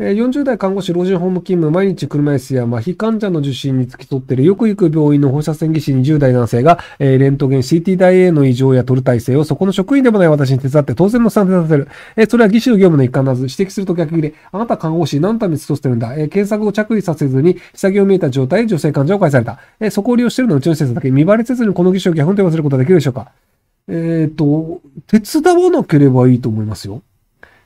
40代看護師老人ホーム勤務、毎日車椅子や麻痺患者の受診に付き添っている、よく行く病院の放射線技師20代男性が、えー、レントゲン CT 大 A の異常や取る体制をそこの職員でもない私に手伝って当然の賛成させる。えー、それは技師の業務の一環なず、指摘すると逆切れ、あなた看護師何ため勤めてるんだ、えー、検索を着衣させずに、下着を見えた状態で女性患者を介された。えー、そこを利用しているのはうちの施設だけ、見張レせずにこの技師をギャフンと呼ばせることはできるでしょうか。えっ、ー、と、手伝わなければいいと思いますよ。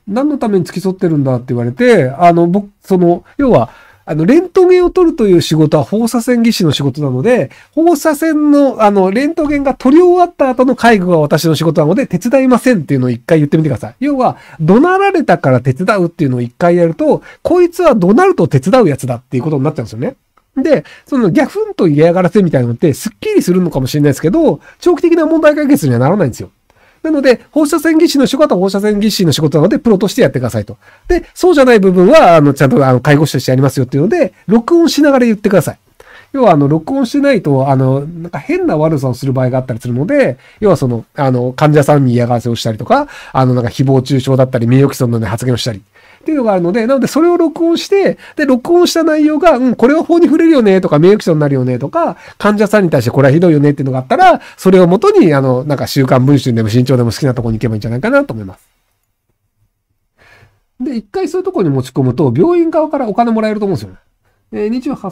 何のために付き添ってるんだって言われて、あの、僕、その、要は、あの、レントゲンを取るという仕事は放射線技師の仕事なので、放射線の、あの、レントゲンが取り終わった後の介護が私の仕事なので、手伝いませんっていうのを一回言ってみてください。要は、怒鳴られたから手伝うっていうのを一回やると、こいつは怒鳴ると手伝うやつだっていうことになっちゃうんですよね。で、そのギャフンと嫌がらせみたいなのって、すっきりするのかもしれないですけど、長期的な問題解決にはならないんですよ。なので、放射線技師の仕事は放射線技師の仕事なので、プロとしてやってくださいと。で、そうじゃない部分は、あの、ちゃんと、あの、介護士としてやりますよっていうので、録音しながら言ってください。要は、あの、録音してないと、あの、なんか変な悪さをする場合があったりするので、要はその、あの、患者さんに嫌がらせをしたりとか、あの、なんか誹謗中傷だったり、名誉毀損のねな発言をしたり。っていうのがあるので、なのでそれを録音して、で、録音した内容が、うん、これは法に触れるよねとか、名誉毀損になるよねとか、患者さんに対してこれはひどいよねっていうのがあったら、それをもとに、あの、なんか週刊文春でも新潮でも好きなとこに行けばいいんじゃないかなと思います。で、一回そういうとこに持ち込むと、病院側からお金もらえると思うんですよね。えー、28